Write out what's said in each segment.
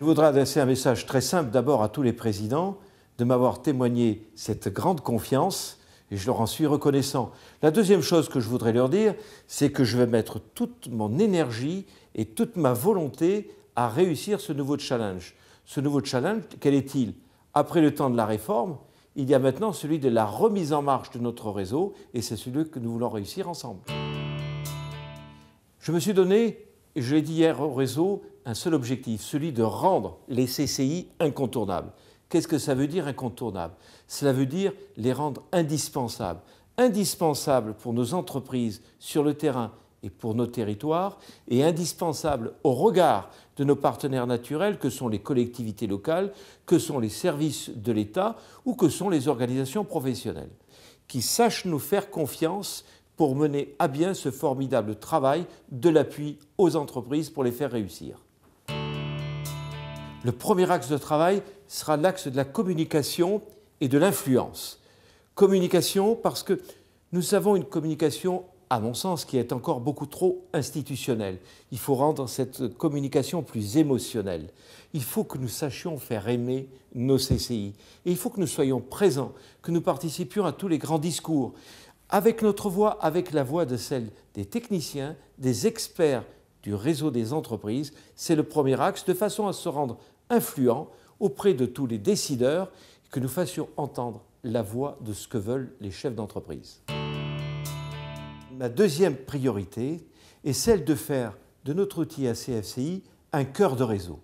Je voudrais adresser un message très simple d'abord à tous les présidents de m'avoir témoigné cette grande confiance et je leur en suis reconnaissant. La deuxième chose que je voudrais leur dire, c'est que je vais mettre toute mon énergie et toute ma volonté à réussir ce nouveau challenge. Ce nouveau challenge, quel est-il Après le temps de la réforme, il y a maintenant celui de la remise en marche de notre réseau, et c'est celui que nous voulons réussir ensemble. Je me suis donné, et je l'ai dit hier au réseau, un seul objectif, celui de rendre les CCI incontournables. Qu'est-ce que ça veut dire incontournable Cela veut dire les rendre indispensables. Indispensables pour nos entreprises sur le terrain et pour nos territoires est indispensable au regard de nos partenaires naturels que sont les collectivités locales, que sont les services de l'État ou que sont les organisations professionnelles, qui sachent nous faire confiance pour mener à bien ce formidable travail de l'appui aux entreprises pour les faire réussir. Le premier axe de travail sera l'axe de la communication et de l'influence. Communication parce que nous avons une communication à mon sens, qui est encore beaucoup trop institutionnel. Il faut rendre cette communication plus émotionnelle. Il faut que nous sachions faire aimer nos CCI. Et il faut que nous soyons présents, que nous participions à tous les grands discours, avec notre voix, avec la voix de celle des techniciens, des experts du réseau des entreprises. C'est le premier axe, de façon à se rendre influent auprès de tous les décideurs, que nous fassions entendre la voix de ce que veulent les chefs d'entreprise ma deuxième priorité est celle de faire de notre outil ACFCI un cœur de réseau.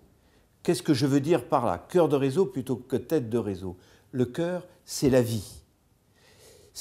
Qu'est-ce que je veux dire par là Cœur de réseau plutôt que tête de réseau. Le cœur, c'est la vie.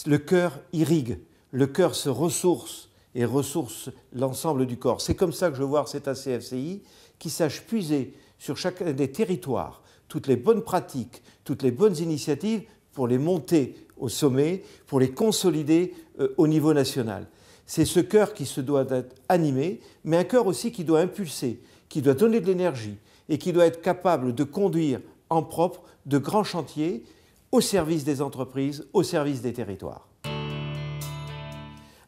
Le cœur irrigue, le cœur se ressource et ressource l'ensemble du corps. C'est comme ça que je veux voir cet ACFCI qui sache puiser sur chacun des territoires toutes les bonnes pratiques, toutes les bonnes initiatives pour les monter au sommet, pour les consolider euh, au niveau national. C'est ce cœur qui se doit d'être animé, mais un cœur aussi qui doit impulser, qui doit donner de l'énergie et qui doit être capable de conduire en propre de grands chantiers au service des entreprises, au service des territoires.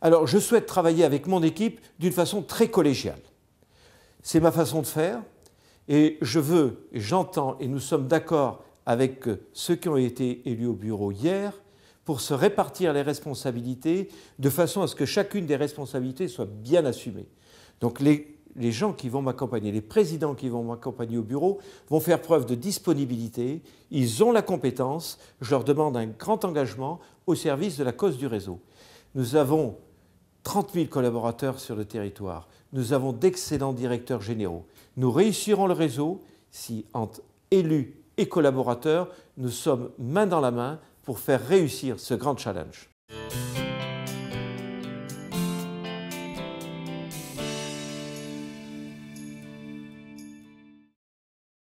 Alors je souhaite travailler avec mon équipe d'une façon très collégiale. C'est ma façon de faire et je veux, j'entends et nous sommes d'accord avec ceux qui ont été élus au bureau hier pour se répartir les responsabilités de façon à ce que chacune des responsabilités soit bien assumée. Donc les, gens qui vont m'accompagner, les présidents qui vont m'accompagner au bureau vont faire preuve de disponibilité, ils ont la compétence, je leur demande un grand engagement au service de la cause du réseau. Nous avons 30 000 collaborateurs sur le territoire, nous avons d'excellents directeurs généraux. Nous réussirons le réseau si entre élus et collaborateurs, nous sommes main dans la main pour faire réussir ce grand challenge.